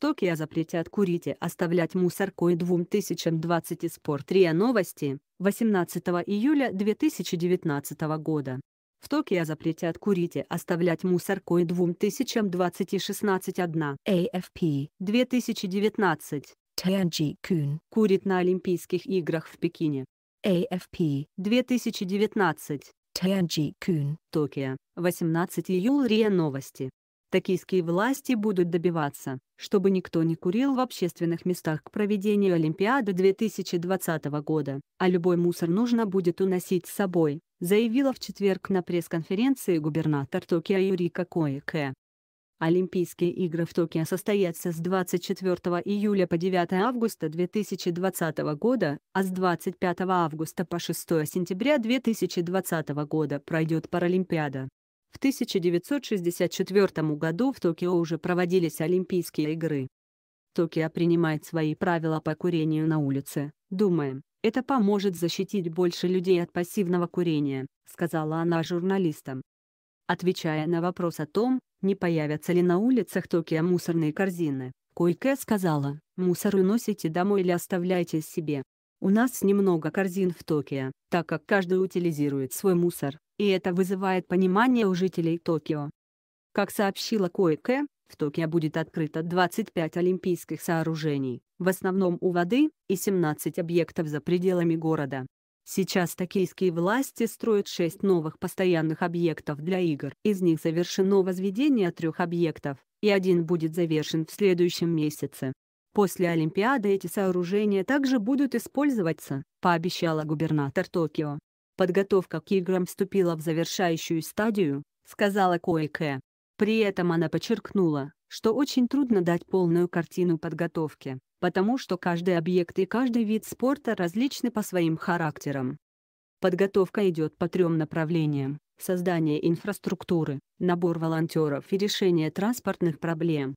Токио запретят курить и оставлять мусорку и 2020 спорт РИА Новости 18 июля 2019 года. В Токио запретят курить и оставлять мусорку и 2020-16-1 AFP 2019 Тянджи Кун курит на Олимпийских играх в Пекине. AFP 2019 Тянджи Кун Токио 18 июля Новости Токийские власти будут добиваться, чтобы никто не курил в общественных местах к проведению Олимпиады 2020 года, а любой мусор нужно будет уносить с собой, заявила в четверг на пресс-конференции губернатор Токио Юрика Коэке. Олимпийские игры в Токио состоятся с 24 июля по 9 августа 2020 года, а с 25 августа по 6 сентября 2020 года пройдет Паралимпиада. В 1964 году в Токио уже проводились Олимпийские игры. Токио принимает свои правила по курению на улице, думаем, это поможет защитить больше людей от пассивного курения, сказала она журналистам. Отвечая на вопрос о том, не появятся ли на улицах Токио мусорные корзины, Койке сказала, мусор уносите домой или оставляйте себе. У нас немного корзин в Токио, так как каждый утилизирует свой мусор, и это вызывает понимание у жителей Токио. Как сообщила Коэке, в Токио будет открыто 25 олимпийских сооружений, в основном у воды, и 17 объектов за пределами города. Сейчас токийские власти строят 6 новых постоянных объектов для игр. Из них завершено возведение трех объектов, и один будет завершен в следующем месяце. После Олимпиады эти сооружения также будут использоваться, пообещала губернатор Токио. Подготовка к играм вступила в завершающую стадию, сказала Коэке. При этом она подчеркнула, что очень трудно дать полную картину подготовки, потому что каждый объект и каждый вид спорта различны по своим характерам. Подготовка идет по трем направлениям – создание инфраструктуры, набор волонтеров и решение транспортных проблем.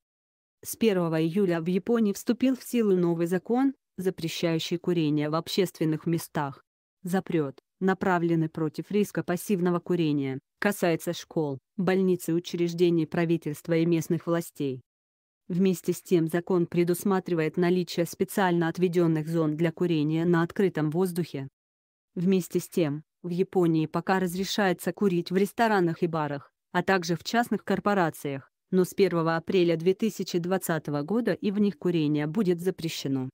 С 1 июля в Японии вступил в силу новый закон, запрещающий курение в общественных местах. Запрет, направленный против риска пассивного курения, касается школ, больниц и учреждений правительства и местных властей. Вместе с тем закон предусматривает наличие специально отведенных зон для курения на открытом воздухе. Вместе с тем, в Японии пока разрешается курить в ресторанах и барах, а также в частных корпорациях, но с 1 апреля 2020 года и в них курение будет запрещено.